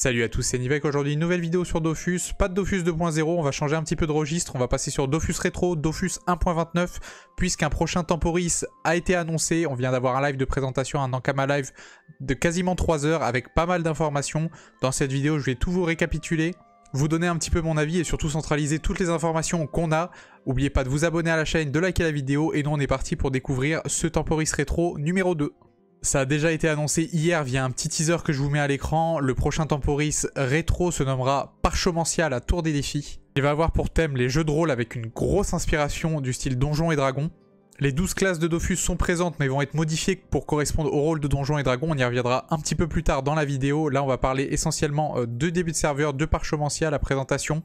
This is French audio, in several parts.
Salut à tous, c'est Nivek. Aujourd'hui, une nouvelle vidéo sur Dofus. Pas de Dofus 2.0, on va changer un petit peu de registre. On va passer sur Dofus Rétro, Dofus 1.29, puisqu'un prochain Temporis a été annoncé. On vient d'avoir un live de présentation, un Ankama live de quasiment 3 heures avec pas mal d'informations. Dans cette vidéo, je vais tout vous récapituler, vous donner un petit peu mon avis et surtout centraliser toutes les informations qu'on a. N'oubliez pas de vous abonner à la chaîne, de liker la vidéo et nous on est parti pour découvrir ce Temporis Rétro numéro 2. Ça a déjà été annoncé hier via un petit teaser que je vous mets à l'écran. Le prochain Temporis rétro se nommera Parchomancia la Tour des Défis. Il va avoir pour thème les jeux de rôle avec une grosse inspiration du style Donjons et Dragons. Les 12 classes de Dofus sont présentes mais vont être modifiées pour correspondre au rôle de Donjons et Dragons. On y reviendra un petit peu plus tard dans la vidéo. Là, on va parler essentiellement euh, de début de serveur, de Parchomancia, la présentation,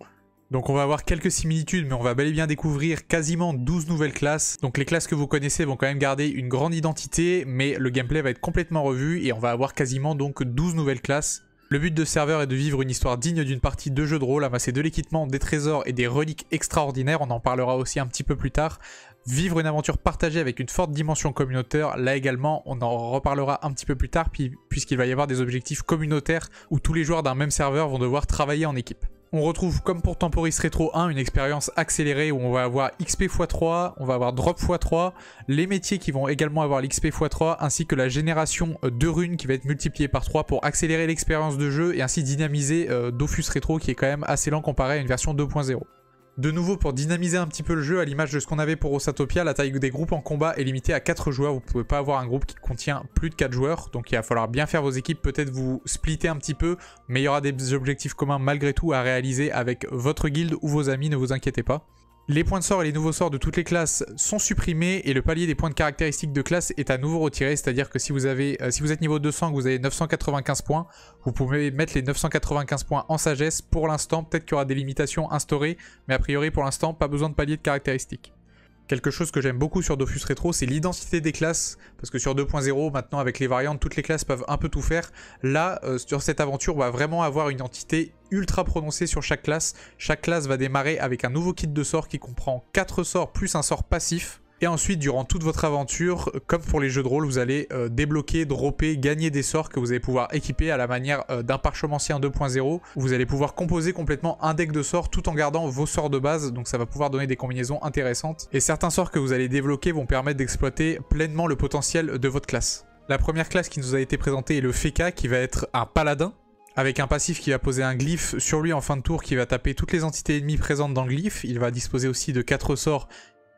donc on va avoir quelques similitudes, mais on va bel et bien découvrir quasiment 12 nouvelles classes. Donc les classes que vous connaissez vont quand même garder une grande identité, mais le gameplay va être complètement revu et on va avoir quasiment donc 12 nouvelles classes. Le but de serveur est de vivre une histoire digne d'une partie de jeu de rôle, amasser de l'équipement, des trésors et des reliques extraordinaires, on en parlera aussi un petit peu plus tard. Vivre une aventure partagée avec une forte dimension communautaire, là également on en reparlera un petit peu plus tard puisqu'il va y avoir des objectifs communautaires où tous les joueurs d'un même serveur vont devoir travailler en équipe. On retrouve comme pour Temporis Retro 1 une expérience accélérée où on va avoir XP x3, on va avoir Drop x3, les métiers qui vont également avoir l'XP x3 ainsi que la génération euh, de runes qui va être multipliée par 3 pour accélérer l'expérience de jeu et ainsi dynamiser euh, Dofus Retro qui est quand même assez lent comparé à une version 2.0. De nouveau, pour dynamiser un petit peu le jeu, à l'image de ce qu'on avait pour Osatopia, la taille des groupes en combat est limitée à 4 joueurs. Vous ne pouvez pas avoir un groupe qui contient plus de 4 joueurs, donc il va falloir bien faire vos équipes, peut-être vous splitter un petit peu, mais il y aura des objectifs communs malgré tout à réaliser avec votre guilde ou vos amis, ne vous inquiétez pas. Les points de sort et les nouveaux sorts de toutes les classes sont supprimés et le palier des points de caractéristiques de classe est à nouveau retiré, c'est-à-dire que si vous, euh, vous êtes niveau 200 que vous avez 995 points, vous pouvez mettre les 995 points en sagesse pour l'instant, peut-être qu'il y aura des limitations instaurées, mais a priori pour l'instant pas besoin de palier de caractéristiques. Quelque chose que j'aime beaucoup sur Dofus Retro, c'est l'identité des classes. Parce que sur 2.0, maintenant, avec les variantes, toutes les classes peuvent un peu tout faire. Là, euh, sur cette aventure, on va vraiment avoir une identité ultra prononcée sur chaque classe. Chaque classe va démarrer avec un nouveau kit de sorts qui comprend 4 sorts plus un sort passif. Et ensuite, durant toute votre aventure, comme pour les jeux de rôle, vous allez euh, débloquer, dropper, gagner des sorts que vous allez pouvoir équiper à la manière euh, d'un d'un parchemancien 2.0. Vous allez pouvoir composer complètement un deck de sorts tout en gardant vos sorts de base, donc ça va pouvoir donner des combinaisons intéressantes. Et certains sorts que vous allez débloquer vont permettre d'exploiter pleinement le potentiel de votre classe. La première classe qui nous a été présentée est le Feka, qui va être un paladin, avec un passif qui va poser un glyphe sur lui en fin de tour qui va taper toutes les entités ennemies présentes dans le glyphe. Il va disposer aussi de 4 sorts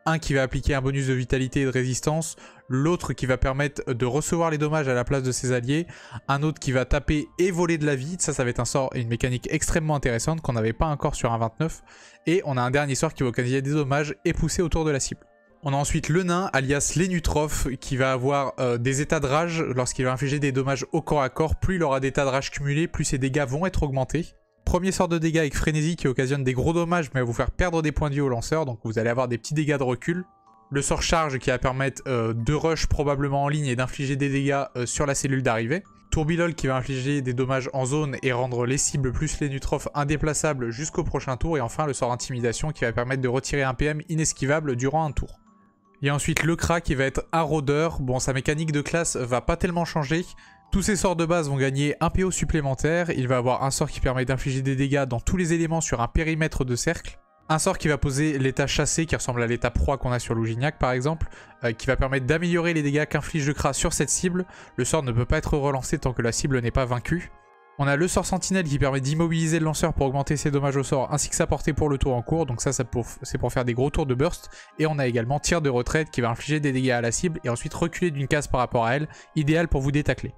un qui va appliquer un bonus de vitalité et de résistance, l'autre qui va permettre de recevoir les dommages à la place de ses alliés, un autre qui va taper et voler de la vie, ça ça va être un sort et une mécanique extrêmement intéressante qu'on n'avait pas encore sur un 29, et on a un dernier sort qui va occasionner des dommages et pousser autour de la cible. On a ensuite le nain, alias Lénutroph, qui va avoir euh, des états de rage lorsqu'il va infliger des dommages au corps à corps. Plus il aura d'états de rage cumulés, plus ses dégâts vont être augmentés. Premier sort de dégâts avec frénésie qui occasionne des gros dommages mais va vous faire perdre des points de vie au lanceur, donc vous allez avoir des petits dégâts de recul. Le sort charge qui va permettre euh, de rush probablement en ligne et d'infliger des dégâts euh, sur la cellule d'arrivée. Tourbilol qui va infliger des dommages en zone et rendre les cibles plus les nutrophes indéplaçables jusqu'au prochain tour. Et enfin le sort intimidation qui va permettre de retirer un PM inesquivable durant un tour. Il y a ensuite le Kra qui va être un rôdeur. Bon, sa mécanique de classe va pas tellement changer. Tous ces sorts de base vont gagner un PO supplémentaire, il va avoir un sort qui permet d'infliger des dégâts dans tous les éléments sur un périmètre de cercle, un sort qui va poser l'état chassé qui ressemble à l'état proie qu'on a sur Lougignac par exemple, euh, qui va permettre d'améliorer les dégâts qu'inflige le Kra sur cette cible, le sort ne peut pas être relancé tant que la cible n'est pas vaincue. On a le sort sentinelle qui permet d'immobiliser le lanceur pour augmenter ses dommages au sort ainsi que sa portée pour le tour en cours, donc ça, ça c'est pour faire des gros tours de burst. Et on a également tir de retraite qui va infliger des dégâts à la cible et ensuite reculer d'une case par rapport à elle, idéal pour vous détacler.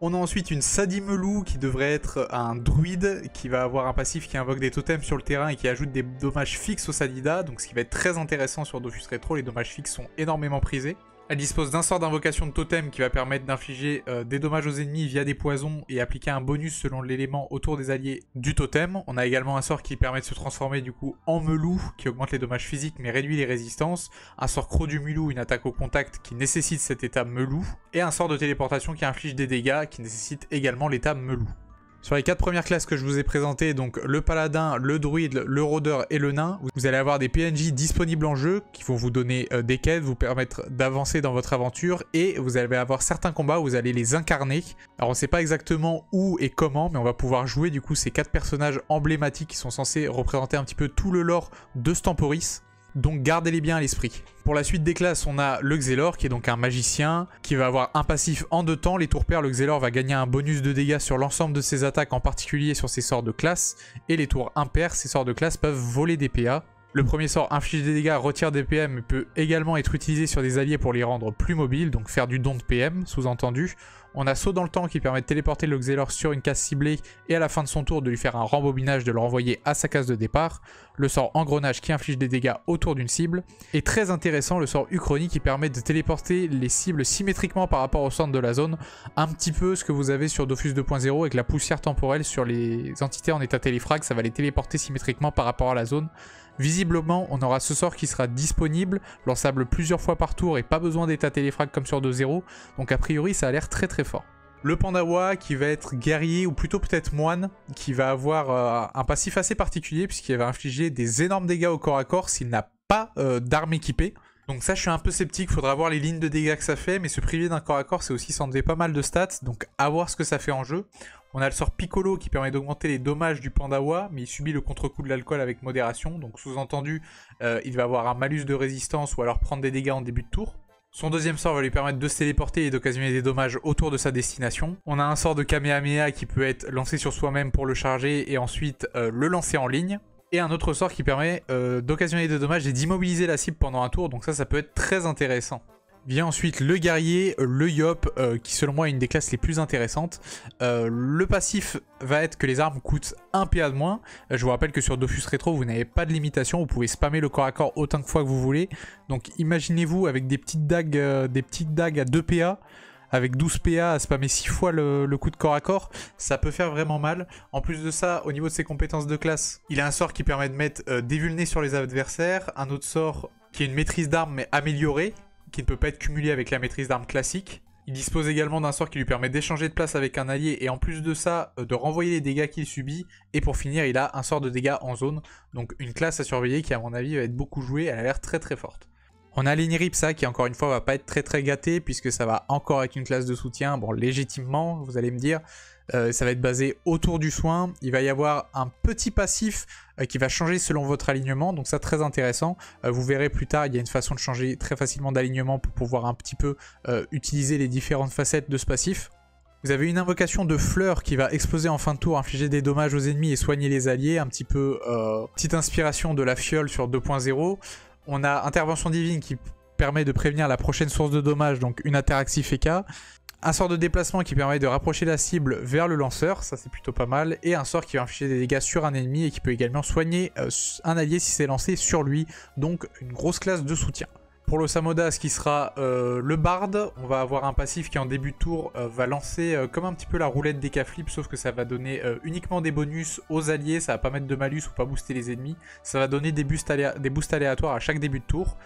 On a ensuite une Sadimelou qui devrait être un druide qui va avoir un passif qui invoque des totems sur le terrain et qui ajoute des dommages fixes au Sadida, donc ce qui va être très intéressant sur Dofus Retro, les dommages fixes sont énormément prisés. Elle dispose d'un sort d'invocation de totem qui va permettre d'infliger euh, des dommages aux ennemis via des poisons et appliquer un bonus selon l'élément autour des alliés du totem. On a également un sort qui permet de se transformer du coup en melou qui augmente les dommages physiques mais réduit les résistances. Un sort croc du melou, une attaque au contact qui nécessite cet état melou. Et un sort de téléportation qui inflige des dégâts qui nécessite également l'état melou. Sur les quatre premières classes que je vous ai présentées, donc le paladin, le druide, le rôdeur et le nain, vous allez avoir des PNJ disponibles en jeu qui vont vous donner euh, des quêtes, vous permettre d'avancer dans votre aventure et vous allez avoir certains combats où vous allez les incarner. Alors on ne sait pas exactement où et comment, mais on va pouvoir jouer du coup ces quatre personnages emblématiques qui sont censés représenter un petit peu tout le lore de Stamporis. Donc gardez-les bien à l'esprit. Pour la suite des classes, on a le Xelor qui est donc un magicien qui va avoir un passif en deux temps. Les tours pairs, le Xelor va gagner un bonus de dégâts sur l'ensemble de ses attaques, en particulier sur ses sorts de classe. Et les tours impairs, ses sorts de classe peuvent voler des PA. Le premier sort inflige des dégâts, retire des PM, peut également être utilisé sur des alliés pour les rendre plus mobiles, donc faire du don de PM, sous-entendu. On a saut dans le temps qui permet de téléporter le Xelor sur une case ciblée et à la fin de son tour de lui faire un rembobinage de le renvoyer à sa case de départ. Le sort engrenage qui inflige des dégâts autour d'une cible. Et très intéressant le sort Uchronie qui permet de téléporter les cibles symétriquement par rapport au centre de la zone. Un petit peu ce que vous avez sur Dofus 2.0 avec la poussière temporelle sur les entités en état téléfrag. Ça va les téléporter symétriquement par rapport à la zone. Visiblement, on aura ce sort qui sera disponible, lançable plusieurs fois par tour et pas besoin d'état frags comme sur 2-0, donc a priori ça a l'air très très fort. Le Pandawa qui va être guerrier ou plutôt peut-être moine, qui va avoir euh, un passif assez particulier puisqu'il va infliger des énormes dégâts au corps à corps s'il n'a pas euh, d'arme équipée. Donc ça je suis un peu sceptique, faudra voir les lignes de dégâts que ça fait, mais se priver d'un corps à corps c'est aussi s'enlever pas mal de stats, donc à voir ce que ça fait en jeu. On a le sort Piccolo qui permet d'augmenter les dommages du Pandawa, mais il subit le contre-coup de l'alcool avec modération, donc sous-entendu, euh, il va avoir un malus de résistance ou alors prendre des dégâts en début de tour. Son deuxième sort va lui permettre de se téléporter et d'occasionner des dommages autour de sa destination. On a un sort de Kamehameha qui peut être lancé sur soi-même pour le charger et ensuite euh, le lancer en ligne. Et un autre sort qui permet euh, d'occasionner des dommages et d'immobiliser la cible pendant un tour, donc ça, ça peut être très intéressant. Vient ensuite le guerrier, le yop, euh, qui selon moi est une des classes les plus intéressantes. Euh, le passif va être que les armes coûtent 1 PA de moins. Euh, je vous rappelle que sur Dofus Retro, vous n'avez pas de limitation, vous pouvez spammer le corps à corps autant de fois que vous voulez. Donc imaginez-vous avec des petites dagues, des petites dagues à 2 PA, avec 12 PA à spammer 6 fois le, coup de corps à corps, ça peut faire vraiment mal. En plus de ça, au niveau de ses compétences de classe, il a un sort qui permet de mettre des vulnés sur les adversaires, un autre sort qui est une maîtrise d'armes mais améliorée, qui ne peut pas être cumulé avec la maîtrise d'armes classique. Il dispose également d'un sort qui lui permet d'échanger de place avec un allié et en plus de ça, euh, de renvoyer les dégâts qu'il subit. Et pour finir, il a un sort de dégâts en zone, donc une classe à surveiller qui à mon avis va être beaucoup jouée, elle a l'air très très forte. On a l'Iniripsa qui encore une fois va pas être très très gâté. puisque ça va encore avec une classe de soutien, bon légitimement vous allez me dire, euh, ça va être basé autour du soin. Il va y avoir un petit passif euh, qui va changer selon votre alignement. Donc ça, très intéressant. Euh, vous verrez plus tard, il y a une façon de changer très facilement d'alignement pour pouvoir un petit peu utiliser les différentes facettes de ce passif. Vous avez une invocation de fleurs qui va exploser en fin de tour, infliger des dommages aux ennemis et soigner les alliés. Un petit peu petite inspiration de la fiole sur 2.0. On a intervention divine qui permet de prévenir la prochaine source de dommages, donc une interactive FK. Un sort de déplacement qui permet de rapprocher la cible vers le lanceur, ça c'est plutôt pas mal. Et un sort qui va infliger des dégâts sur un ennemi et qui peut également soigner euh, un allié si c'est lancé sur lui. Donc une grosse classe de soutien. Pour le Samoda, ce qui sera euh, le Bard, on va avoir un passif qui en début de tour euh, va lancer comme un petit peu la roulette des k sauf que ça va donner uniquement des bonus aux alliés, ça va pas mettre de malus ou pas booster les ennemis, ça va donner des boosts aléatoires à chaque début de tour.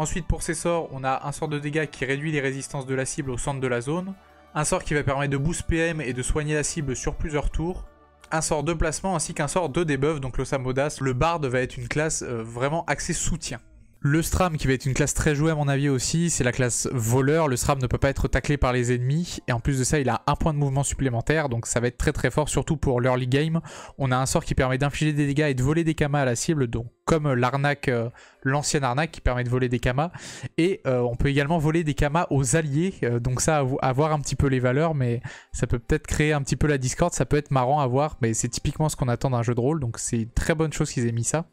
Ensuite, pour ses sorts, on a un sort de dégâts qui réduit les résistances de la cible au centre de la zone, un sort qui va permettre de boost PM et de soigner la cible sur plusieurs tours, un sort de placement ainsi qu'un sort de debuff, donc le Samodas. Le bard va être une classe euh, vraiment axée soutien. Le Stram qui va être une classe très jouée à mon avis aussi, c'est la classe voleur. Le Stram ne peut pas être taclé par les ennemis et en plus de ça il a un point de mouvement supplémentaire donc ça va être très très fort surtout pour l'early game. On a un sort qui permet d'infliger des dégâts et de voler des kamas à la cible donc comme l'arnaque, euh, l'ancienne arnaque qui permet de voler des kamas et euh, on peut également voler des kamas aux alliés euh, donc ça à voir un petit peu les valeurs mais ça peut peut-être créer un petit peu la discorde, ça peut être marrant à voir mais c'est typiquement ce qu'on attend d'un jeu de rôle donc c'est une très bonne chose qu'ils aient mis ça.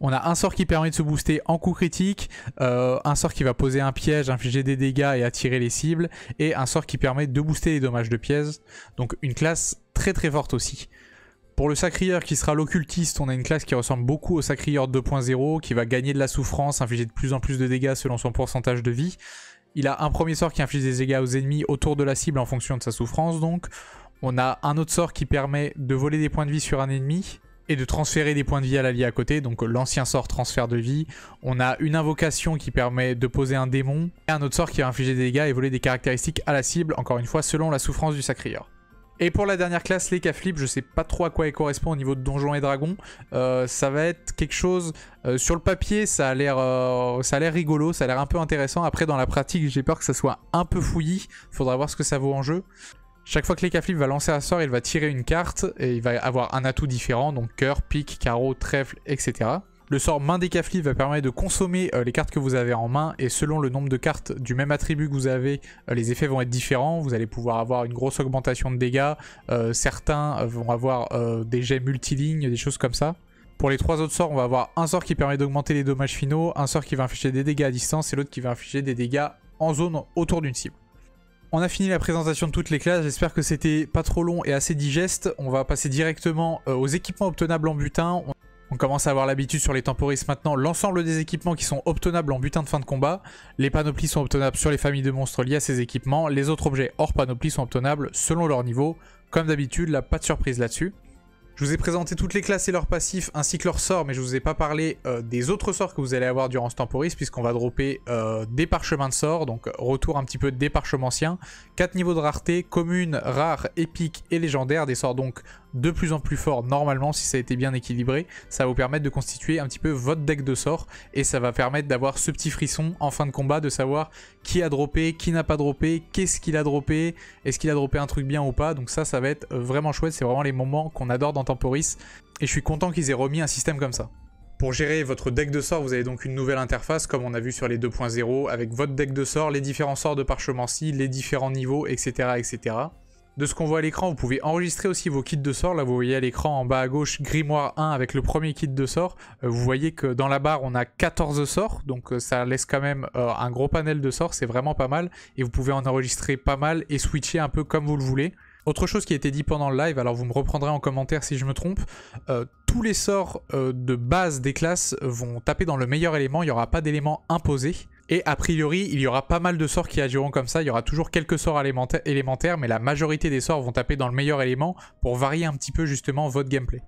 On a un sort qui permet de se booster en coup critique, euh, un sort qui va poser un piège, infliger des dégâts et attirer les cibles, et un sort qui permet de booster les dommages de pièces. Donc une classe très très forte aussi. Pour le sacrieur qui sera l'occultiste, on a une classe qui ressemble beaucoup au sacrieur 2.0, qui va gagner de la souffrance, infliger de plus en plus de dégâts selon son pourcentage de vie. Il a un premier sort qui inflige des dégâts aux ennemis autour de la cible en fonction de sa souffrance donc. On a un autre sort qui permet de voler des points de vie sur un ennemi, et de transférer des points de vie à l'allié à côté, donc euh, l'ancien sort transfert de vie. On a une invocation qui permet de poser un démon, et un autre sort qui va infliger des dégâts et voler des caractéristiques à la cible, encore une fois selon la souffrance du sacrieur. Et pour la dernière classe, les Caflips, je sais pas trop à quoi elle correspond au niveau de Donjons et Dragons. Euh, ça va être quelque chose... Euh, sur le papier, ça a l'air rigolo, ça a l'air un peu intéressant. Après, dans la pratique, j'ai peur que ça soit un peu fouillis. Faudra voir ce que ça vaut en jeu. Chaque fois que Lekaflip va lancer un sort, il va tirer une carte et il va avoir un atout différent, donc cœur, pique, carreau, trèfle, etc. Le sort main des Caflip va permettre de consommer euh, les cartes que vous avez en main et selon le nombre de cartes du même attribut que vous avez, euh, les effets vont être différents. Vous allez pouvoir avoir une grosse augmentation de dégâts, euh, certains vont avoir des jets multilignes, des choses comme ça. Pour les trois autres sorts, on va avoir un sort qui permet d'augmenter les dommages finaux, un sort qui va infliger des dégâts à distance et l'autre qui va infliger des dégâts en zone autour d'une cible. On a fini la présentation de toutes les classes, j'espère que c'était pas trop long et assez digeste. On va passer directement euh, aux équipements obtenables en butin. On commence à avoir l'habitude sur les temporistes maintenant. L'ensemble des équipements qui sont obtenables en butin de fin de combat. Les panoplies sont obtenables sur les familles de monstres liées à ces équipements. Les autres objets hors panoplie sont obtenables selon leur niveau. Comme d'habitude, là, pas de surprise là-dessus. Je vous ai présenté toutes les classes et leurs passifs ainsi que leurs sorts, mais je ne vous ai pas parlé euh, des autres sorts que vous allez avoir durant ce temporis, puisqu'on va dropper euh, des parchemins de sorts, donc euh, retour un petit peu des anciens. 4 niveaux de rareté, commune, rare, épique et légendaire, des sorts donc de plus en plus fort normalement si ça a été bien équilibré. Ça va vous permettre de constituer un petit peu votre deck de sorts et ça va permettre d'avoir ce petit frisson en fin de combat de savoir qui a droppé, qui n'a pas droppé, qu'est-ce qu'il a droppé, est-ce qu'il a droppé un truc bien ou pas. Donc ça, ça va être vraiment chouette. C'est vraiment les moments qu'on adore dans Temporis et je suis content qu'ils aient remis un système comme ça. Pour gérer votre deck de sorts, vous avez donc une nouvelle interface, comme on a vu sur les 2.0, avec votre deck de sorts, les différents sorts de parchemenci, les différents niveaux, etc. etc de ce qu'on voit à l'écran, vous pouvez enregistrer aussi vos kits de sorts. Là, vous voyez à l'écran en bas à gauche Grimoire 1 avec le premier kit de sorts. Euh, vous voyez que dans la barre, on a 14 sorts, donc euh, ça laisse quand même euh, un gros panel de sorts, c'est vraiment pas mal. Et vous pouvez en enregistrer pas mal et switcher un peu comme vous le voulez. Autre chose qui a été dit pendant le live, alors vous me reprendrez en commentaire si je me trompe, tous les sorts de base des classes vont taper dans le meilleur élément, il n'y aura pas d'élément imposé. Et a priori, il y aura pas mal de sorts qui agiront comme ça. Il y aura toujours quelques sorts élémentaires, mais la majorité des sorts vont taper dans le meilleur élément pour varier un petit peu justement votre gameplay.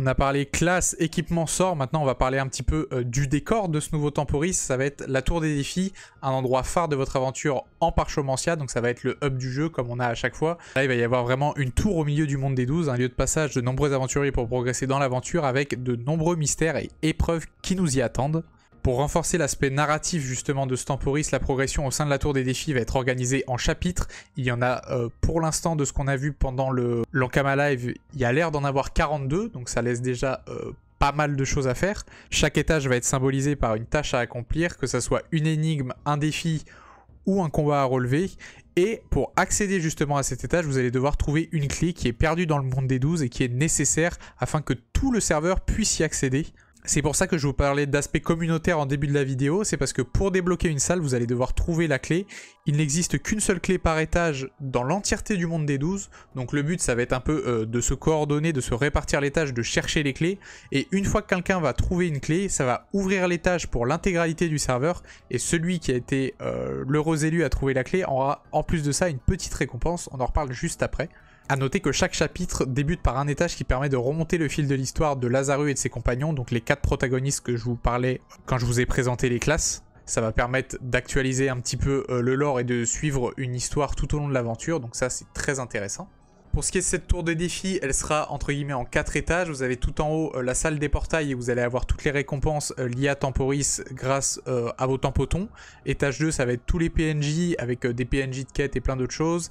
On a parlé classe, équipement, sort. Maintenant, on va parler un petit peu euh, du décor de ce nouveau Temporis. Ça va être la tour des défis, un endroit phare de votre aventure en Parchomancia. Donc, ça va être le hub du jeu, comme on a à chaque fois. Là, il va y avoir vraiment une tour au milieu du monde des 12, un lieu de passage de nombreux aventuriers pour progresser dans l'aventure avec de nombreux mystères et épreuves qui nous y attendent. Pour renforcer l'aspect narratif justement de Temporis, la progression au sein de la tour des défis va être organisée en chapitres. Il y en a euh, pour l'instant de ce qu'on a vu pendant le l'Ankama Live, il y a l'air d'en avoir 42, donc ça laisse déjà euh, pas mal de choses à faire. Chaque étage va être symbolisé par une tâche à accomplir, que ce soit une énigme, un défi ou un combat à relever. Et pour accéder justement à cet étage, vous allez devoir trouver une clé qui est perdue dans le monde des 12 et qui est nécessaire afin que tout le serveur puisse y accéder. C'est pour ça que je vous parlais d'aspect communautaire en début de la vidéo, c'est parce que pour débloquer une salle, vous allez devoir trouver la clé. Il n'existe qu'une seule clé par étage dans l'entièreté du monde des 12, donc le but ça va être un peu euh, de se coordonner, de se répartir les tâches, de chercher les clés, et une fois que quelqu'un va trouver une clé, ça va ouvrir l'étage pour l'intégralité du serveur, et celui qui a été l'heureux élu à trouver la clé aura en plus de ça une petite récompense, on en reparle juste après. A noter que chaque chapitre débute par un étage qui permet de remonter le fil de l'histoire de Lazarus et de ses compagnons, donc les quatre protagonistes que je vous parlais quand je vous ai présenté les classes. Ça va permettre d'actualiser un petit peu euh, le lore et de suivre une histoire tout au long de l'aventure, donc ça c'est très intéressant. Pour ce qui est de cette tour de défi, elle sera entre guillemets en quatre étages. Vous avez tout en haut euh, la salle des portails et vous allez avoir toutes les récompenses euh, liées à Temporis grâce à vos tampotons. Étage 2, ça va être tous les PNJ avec des PNJ de quête et plein d'autres choses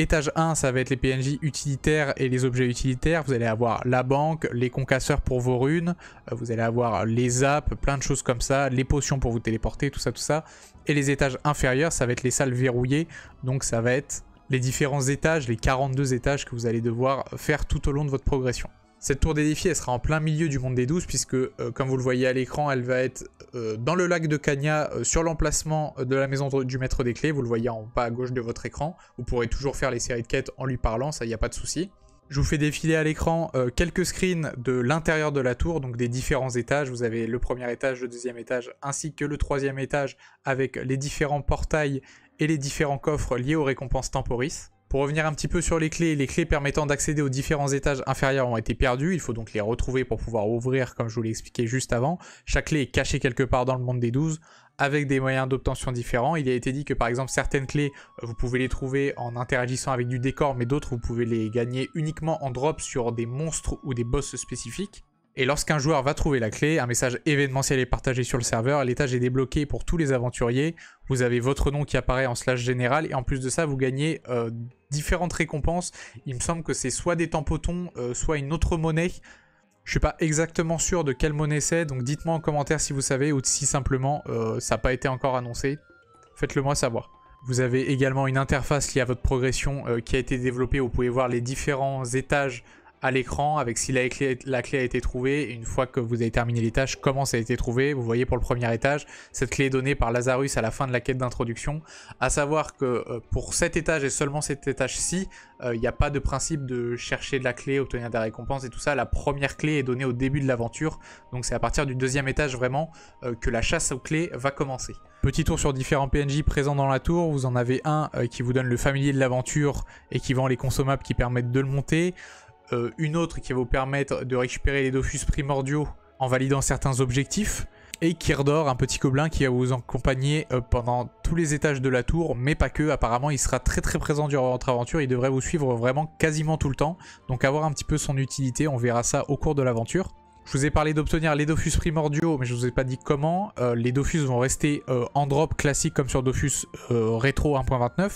étage 1, ça va être les PNJ utilitaires et les objets utilitaires. Vous allez avoir la banque, les concasseurs pour vos runes, euh, vous allez avoir les apps, plein de choses comme ça, les potions pour vous téléporter, tout ça, tout ça. Et les étages inférieurs, ça va être les salles verrouillées. Donc ça va être les différents étages, les 42 étages que vous allez devoir faire tout au long de votre progression. Cette tour des défis, elle sera en plein milieu du monde des douze puisque, euh, comme vous le voyez à l'écran, elle va être euh, dans le lac de Cagna, euh, sur l'emplacement de la maison du maître des clés. Vous le voyez en bas à gauche de votre écran. Vous pourrez toujours faire les séries de quêtes en lui parlant, ça, il n'y a pas de souci. Je vous fais défiler à l'écran quelques screens de l'intérieur de la tour, donc des différents étages. Vous avez le premier étage, le deuxième étage, ainsi que le troisième étage, avec les différents portails et les différents coffres liés aux récompenses temporis. Pour revenir un petit peu sur les clés, les clés permettant d'accéder aux différents étages inférieurs ont été perdues, il faut donc les retrouver pour pouvoir ouvrir comme je vous l'ai expliqué juste avant. Chaque clé est cachée quelque part dans le monde des 12 avec des moyens d'obtention différents. Il a été dit que par exemple certaines clés, vous pouvez les trouver en interagissant avec du décor, mais d'autres, vous pouvez les gagner uniquement en drop sur des monstres ou des boss spécifiques. Et lorsqu'un joueur va trouver la clé, un message événementiel est partagé sur le serveur, l'étage est débloqué pour tous les aventuriers, vous avez votre nom qui apparaît en slash général, et en plus de ça, vous gagnez euh, différentes récompenses. Il me semble que c'est soit des tampotons, euh, soit une autre monnaie. Je suis pas exactement sûr de quelle monnaie c'est, donc dites-moi en commentaire si vous savez ou si simplement euh, ça n'a pas été encore annoncé. Faites-le moi savoir. Vous avez également une interface liée à votre progression euh, qui a été développée. Vous pouvez voir les différents étages à l'écran avec si la clé, la clé, a été trouvée. une fois que vous avez terminé l'étage, comment ça a été trouvé. Vous voyez pour le premier étage, cette clé est donnée par Lazarus à la fin de la quête d'introduction. À savoir que euh, pour cet étage et seulement cet étage-ci, euh, il n'y a pas de principe de chercher de la clé, obtenir des récompenses et tout ça. La première clé est donnée au début de l'aventure. Donc c'est à partir du deuxième étage vraiment euh, que la chasse aux clés va commencer. Petit tour sur différents PNJ présents dans la tour. Vous en avez un qui vous donne le familier de l'aventure et qui vend les consommables qui permettent de le monter. Euh, une autre qui va vous permettre de récupérer les Dofus primordiaux en validant certains objectifs. Et Kirdor, un petit gobelin qui va vous accompagner euh, pendant tous les étages de la tour, mais pas que. Apparemment, il sera très très présent durant votre aventure. Il devrait vous suivre vraiment quasiment tout le temps. Donc avoir un petit peu son utilité, on verra ça au cours de l'aventure. Je vous ai parlé d'obtenir les Dofus primordiaux, mais je ne vous ai pas dit comment. Euh, les Dofus vont rester euh, en drop classique comme sur Dofus euh, Retro Rétro 1.29.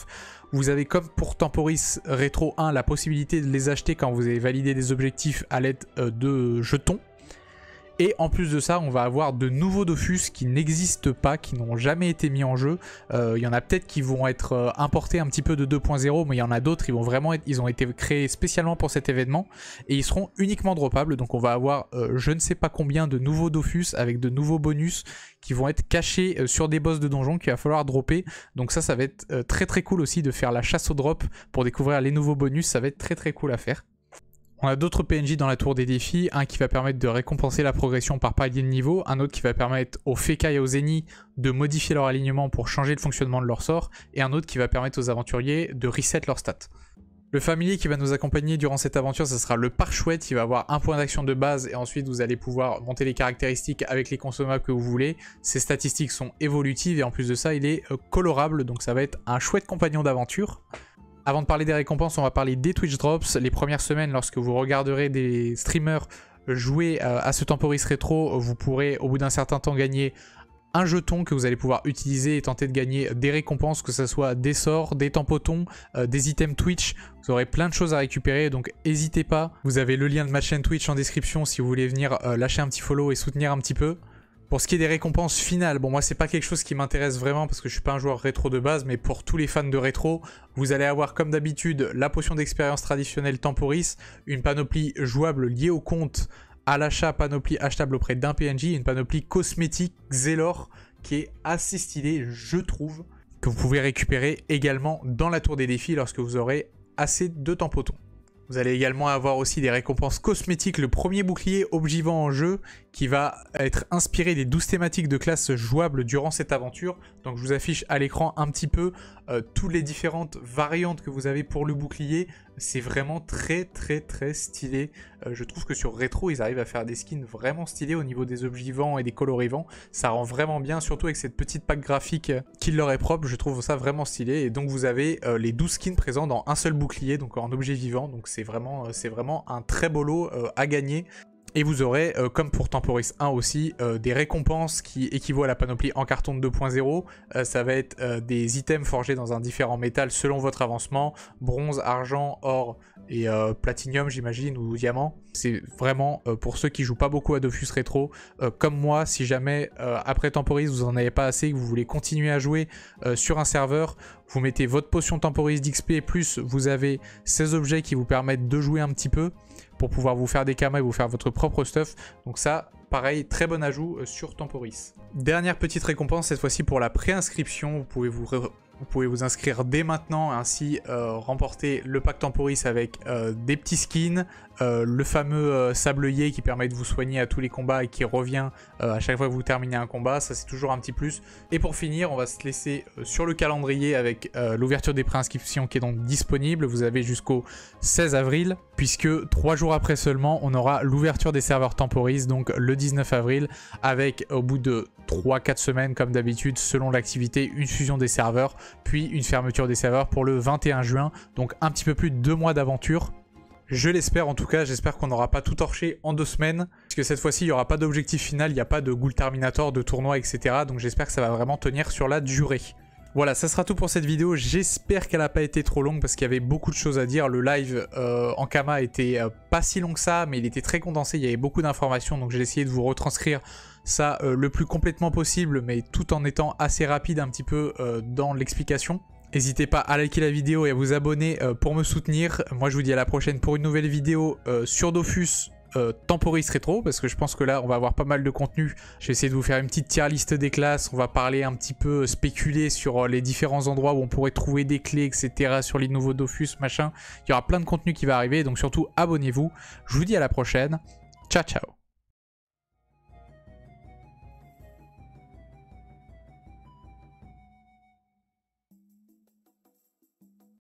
Vous avez comme pour Temporis Rétro 1 la possibilité de les acheter quand vous avez validé des objectifs à l'aide de jetons. Et en plus de ça, on va avoir de nouveaux Dofus qui n'existent pas, qui n'ont jamais été mis en jeu. Euh, il y en a peut-être qui vont être euh, importés un petit peu de 2.0, mais il y en a d'autres, ils vont vraiment ils ont été créés spécialement pour cet événement et ils seront uniquement droppables. Donc on va avoir euh, je ne sais pas combien de nouveaux Dofus avec de nouveaux bonus qui vont être cachés sur des boss de donjon qu'il va falloir dropper. Donc ça, ça va être très très cool aussi de faire la chasse au drop pour découvrir les nouveaux bonus. Ça va être très très cool à faire. On a d'autres PNJ dans la tour des défis, un qui va permettre de récompenser la progression par palier de niveau, un autre qui va permettre aux Fekai et aux Zeni de modifier leur alignement pour changer le fonctionnement de leur sort, et un autre qui va permettre aux aventuriers de reset leur stats. Le familier qui va nous accompagner durant cette aventure, ce sera le parchouette, il va avoir un point d'action de base et ensuite vous allez pouvoir monter les caractéristiques avec les consommables que vous voulez. Ses statistiques sont évolutives et en plus de ça, il est euh, colorable, donc ça va être un chouette compagnon d'aventure. Avant de parler des récompenses, on va parler des Twitch Drops. Les premières semaines, lorsque vous regarderez des streamers jouer euh, à ce Temporis Rétro, vous pourrez au bout d'un certain temps gagner un jeton que vous allez pouvoir utiliser et tenter de gagner des récompenses, que ce soit des sorts, des tampotons, euh, des items Twitch. Vous aurez plein de choses à récupérer, donc n'hésitez pas. Vous avez le lien de ma chaîne Twitch en description si vous voulez venir euh, lâcher un petit follow et soutenir un petit peu. Pour ce qui est des récompenses finales, bon moi c'est pas quelque chose qui m'intéresse vraiment parce que je suis pas un joueur rétro de base, mais pour tous les fans de rétro, vous allez avoir comme d'habitude la potion d'expérience traditionnelle Temporis, une panoplie jouable liée au compte à l'achat panoplie achetable auprès d'un PNJ, une panoplie cosmétique Xelor qui est assez stylée je trouve, que vous pouvez récupérer également dans la tour des défis lorsque vous aurez assez de tampotons. Vous allez également avoir aussi des récompenses cosmétiques. Le premier bouclier objivant en jeu qui va être inspiré des 12 thématiques de classe jouables durant cette aventure. Donc je vous affiche à l'écran un petit peu euh, toutes les différentes variantes que vous avez pour le bouclier. C'est vraiment très très très stylé. Euh, je trouve que sur Retro, ils arrivent à faire des skins vraiment stylés au niveau des vivants et des colorivants. Ça rend vraiment bien, surtout avec cette petite pack graphique euh, qui leur est propre. Je trouve ça vraiment stylé. Et donc vous avez les 12 skins présents dans un seul bouclier, donc en objet vivant. Donc euh, c'est vraiment, un très beau lot euh, à gagner et vous aurez, euh, comme pour Temporis 1 aussi, euh, des récompenses qui équivaut à la panoplie en carton de 2.0. Euh, ça va être des items forgés dans un différent métal selon votre avancement. Bronze, argent, or et platinium j'imagine, ou diamant. C'est vraiment pour ceux qui jouent pas beaucoup à Dofus Retro, comme moi, si jamais après Temporis vous en avez pas assez et que vous voulez continuer à jouer sur un serveur, vous mettez votre potion Temporis d'XP, plus vous avez ces objets qui vous permettent de jouer un petit peu pour pouvoir vous faire des camas et vous faire votre propre stuff. Donc ça, pareil, très bon ajout euh, sur Temporis. Dernière petite récompense, cette fois-ci pour la préinscription. Vous pouvez vous, pouvez vous inscrire dès maintenant, ainsi euh, remporter le pack Temporis avec euh, des petits skins, euh, le fameux euh, sablier qui permet de vous soigner à tous les combats et qui revient euh, à chaque fois que vous terminez un combat, ça c'est toujours un petit plus. Et pour finir, on va se laisser sur le calendrier avec l'ouverture des préinscriptions qui est donc disponible. Vous avez jusqu'au 16 avril, puisque trois jours après seulement, on aura l'ouverture des serveurs temporis, donc le 19 avril, avec au bout de 3-4 semaines comme d'habitude, selon l'activité, une fusion des serveurs, puis une fermeture des serveurs pour le 21 juin, donc un petit peu plus de deux mois d'aventure je l'espère en tout cas, j'espère qu'on n'aura pas tout torché en deux semaines, parce que cette fois-ci il n'y aura pas d'objectif final, il n'y a pas de Ghoul terminator, de tournoi, etc. Donc j'espère que ça va vraiment tenir sur la durée. Voilà, ça sera tout pour cette vidéo. J'espère qu'elle n'a pas été trop longue parce qu'il y avait beaucoup de choses à dire. Le live euh, en Kama était euh, pas si long que ça, mais il était très condensé, il y avait beaucoup d'informations, donc j'ai essayé de vous retranscrire ça euh, le plus complètement possible, mais tout en étant assez rapide un petit peu dans l'explication. N'hésitez pas à liker la vidéo et à vous abonner euh, pour me soutenir. Moi, je vous dis à la prochaine pour une nouvelle vidéo euh, sur Dofus euh, temporis rétro parce que je pense que là on va avoir pas mal de contenu. Je vais de vous faire une petite tier liste des classes, on va parler un petit peu spéculer sur les différents endroits où on pourrait trouver des clés, etc. sur les nouveaux Dofus, machin. Il y aura plein de contenu qui va arriver, donc surtout abonnez-vous. Je vous dis à la prochaine. Ciao ciao